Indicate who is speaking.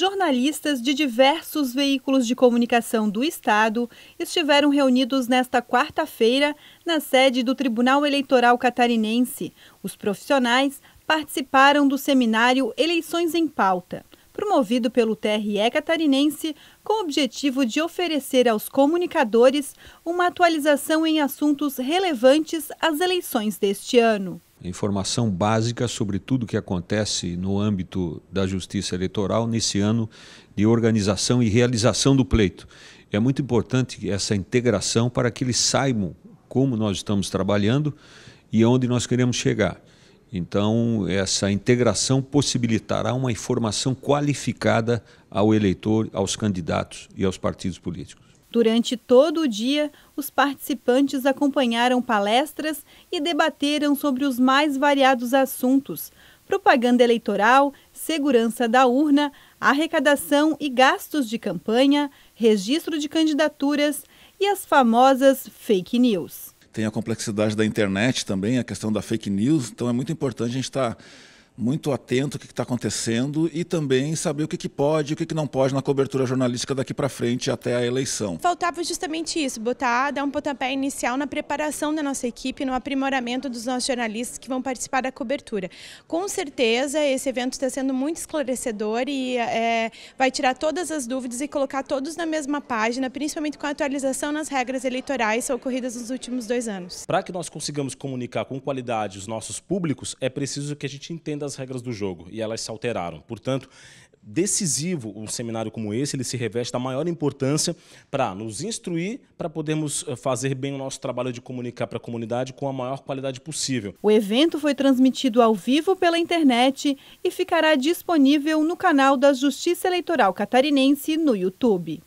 Speaker 1: jornalistas de diversos veículos de comunicação do Estado estiveram reunidos nesta quarta-feira na sede do Tribunal Eleitoral Catarinense. Os profissionais participaram do seminário Eleições em Pauta promovido pelo TRE catarinense, com o objetivo de oferecer aos comunicadores uma atualização em assuntos relevantes às eleições deste ano
Speaker 2: informação básica sobre tudo o que acontece no âmbito da justiça eleitoral nesse ano de organização e realização do pleito. É muito importante essa integração para que eles saibam como nós estamos trabalhando e onde nós queremos chegar. Então, essa integração possibilitará uma informação qualificada ao eleitor, aos candidatos e aos partidos políticos.
Speaker 1: Durante todo o dia, os participantes acompanharam palestras e debateram sobre os mais variados assuntos: propaganda eleitoral, segurança da urna, arrecadação e gastos de campanha, registro de candidaturas e as famosas fake news
Speaker 3: tem a complexidade da internet também, a questão da fake news. Então é muito importante a gente estar tá muito atento ao que está acontecendo e também saber o que, que pode e o que, que não pode na cobertura jornalística daqui para frente até a eleição.
Speaker 4: Faltava justamente isso, botar, dar um pontapé inicial na preparação da nossa equipe, no aprimoramento dos nossos jornalistas que vão participar da cobertura. Com certeza, esse evento está sendo muito esclarecedor e é, vai tirar todas as dúvidas e colocar todos na mesma página, principalmente com a atualização nas regras eleitorais ocorridas nos últimos dois anos.
Speaker 5: Para que nós consigamos comunicar com qualidade os nossos públicos, é preciso que a gente entenda as regras do jogo e elas se alteraram. Portanto, decisivo um seminário como esse, ele se reveste da maior importância para nos instruir, para podermos eh, fazer bem o nosso trabalho de comunicar para a comunidade com a maior qualidade possível.
Speaker 1: O evento foi transmitido ao vivo pela internet e ficará disponível no canal da Justiça Eleitoral Catarinense no YouTube.